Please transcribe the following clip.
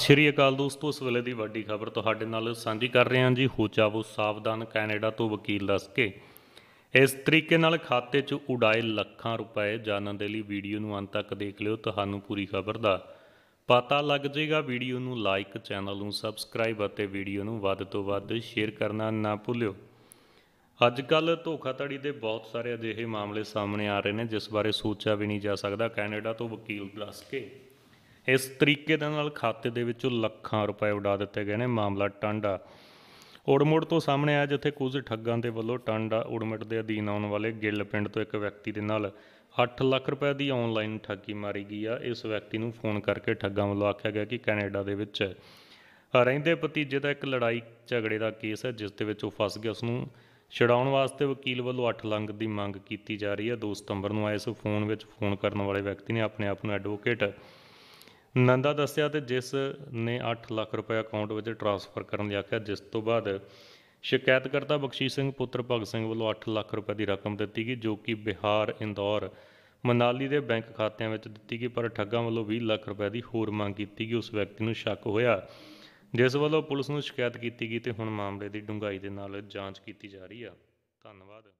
ਸ਼੍ਰੀ ਅਕਾਲ ਦੋਸਤੋ ਇਸ ਵੇਲੇ ਦੀ ਵੱਡੀ ਖਬਰ ਤੁਹਾਡੇ ਨਾਲ ਸਾਂਝੀ ਕਰ ਰਹੇ ਹਾਂ ਜੀ ਹੋ ਜਾਵੋ ਸਾਵਧਾਨ ਕੈਨੇਡਾ ਤੋਂ ਵਕੀਲ ਦੱਸ ਕੇ ਇਸ ਤਰੀਕੇ ਨਾਲ ਖਾਤੇ 'ਚ ਉਡਾਏ ਲੱਖਾਂ ਰੁਪਏ ਜਾਣਨ ਦੇ ਲਈ ਵੀਡੀਓ ਨੂੰ ਅੰਤ ਤੱਕ ਦੇਖ ਲਿਓ ਤੁਹਾਨੂੰ ਪੂਰੀ ਖਬਰ ਦਾ ਪਤਾ ਲੱਗ ਜਾਏਗਾ ਵੀਡੀਓ ਨੂੰ ਲਾਈਕ ਚੈਨਲ ਨੂੰ ਸਬਸਕ੍ਰਾਈਬ ਅਤੇ ਵੀਡੀਓ ਨੂੰ ਵੱਧ ਤੋਂ ਵੱਧ ਸ਼ੇਅਰ ਕਰਨਾ ਨਾ ਭੁੱਲਿਓ ਅੱਜ ਕੱਲ ਧੋਖਾਧੜੀ ਦੇ ਬਹੁਤ ਸਾਰੇ ਅਜਿਹੇ ਮਾਮਲੇ ਸਾਹਮਣੇ ਆ ਰਹੇ ਨੇ ਜਿਸ ਬਾਰੇ ਸੋਚਿਆ ਵੀ ਨਹੀਂ ਜਾ ਸਕਦਾ ਕੈਨੇਡਾ ਤੋਂ ਵਕੀਲ ਦੱਸ ਕੇ ਇਸ ਤਰੀਕੇ ਦੇ ਨਾਲ ਖਾਤੇ ਦੇ ਵਿੱਚੋਂ ਲੱਖਾਂ ਰੁਪਏ ਉਡਾ ਦਿੱਤੇ ਗਏ ਨੇ ਮਾਮਲਾ ਟਾਂਡਾ ਉੜਮੁੜ ਤੋਂ ਸਾਹਮਣੇ ਆਇਆ ਜਿੱਥੇ ਕੁਝ ਠੱਗਾਂ ਦੇ ਵੱਲੋਂ ਟਾਂਡਾ ਉੜਮੜ ਦੇ ਅਧੀਨ ਆਉਣ ਵਾਲੇ ਗਿੱਲ ਪਿੰਡ ਤੋਂ ਇੱਕ ਵਿਅਕਤੀ ਦੇ ਨਾਲ 8 ਲੱਖ ਰੁਪਏ ਦੀ ਆਨਲਾਈਨ ਠੱਗੀ ਮਾਰੀ ਗਈ ਆ ਇਸ ਵਿਅਕਤੀ ਨੂੰ ਫੋਨ ਕਰਕੇ ਠੱਗਾਂ ਵੱਲੋਂ ਆਖਿਆ ਗਿਆ ਕਿ ਕੈਨੇਡਾ ਦੇ ਵਿੱਚ ਰਹਿੰਦੇ ਭਤੀਜੇ ਦਾ ਇੱਕ ਲੜਾਈ ਝਗੜੇ ਦਾ ਕੇਸ ਹੈ ਜਿਸ ਦੇ ਵਿੱਚ ਉਹ ਫਸ ਗਿਆ ਉਸ ਨੂੰ ਛਡਾਉਣ ਵਾਸਤੇ ਵਕੀਲ ਵੱਲੋਂ 8 ਲੱਖ ਦੀ ਮੰਗ ਕੀਤੀ ਜਾ ਰਹੀ ਹੈ 2 ਸਤੰਬਰ ਨੂੰ ਆਏ ਸੋ ਫੋਨ ਵਿੱਚ ਫੋਨ ਕਰਨ ਵਾਲੇ ਵਿਅਕਤੀ ਨੇ ਆਪਣੇ ਆਪ ਨੂੰ ਐਡਵੋਕੇਟ ਨੰਦਾ ਦੱਸਿਆ ਤੇ ਜਿਸ ਨੇ 8 ਲੱਖ ਰੁਪਏ ਅਕਾਊਂਟ ਵਿੱਚ ਟ੍ਰਾਂਸਫਰ ਕਰਨ ਲਈ ਆਖਿਆ ਜਿਸ ਤੋਂ ਬਾਅਦ ਸ਼ਿਕਾਇਤਕਰਤਾ ਬਖਸ਼ੀਸ਼ ਸਿੰਘ ਪੁੱਤਰ ਭਗਤ ਸਿੰਘ ਵੱਲੋਂ 8 ਲੱਖ ਰੁਪਏ ਦੀ ਰਕਮ ਦਿੱਤੀ ਗਈ ਜੋ ਕਿ ਬਿਹਾਰ ਇੰਦੌਰ ਮਨਾਲੀ ਦੇ ਬੈਂਕ ਖਾਤਿਆਂ ਵਿੱਚ ਦਿੱਤੀ ਗਈ ਪਰ ਠੱਗਾਂ ਵੱਲੋਂ 20 ਲੱਖ ਰੁਪਏ ਦੀ ਹੋਰ ਮੰਗ ਕੀਤੀ ਗਈ ਉਸ ਵਿਅਕਤੀ ਨੂੰ ਸ਼ੱਕ ਹੋਇਆ ਜਿਸ ਵੱਲੋਂ ਪੁਲਿਸ ਨੂੰ ਸ਼ਿਕਾਇਤ ਕੀਤੀ ਗਈ ਤੇ ਹੁਣ ਮਾਮਲੇ ਦੀ ਡੂੰਘਾਈ ਦੇ ਨਾਲ ਜਾਂਚ ਕੀਤੀ ਜਾ ਰਹੀ ਆ ਧੰਨਵਾਦ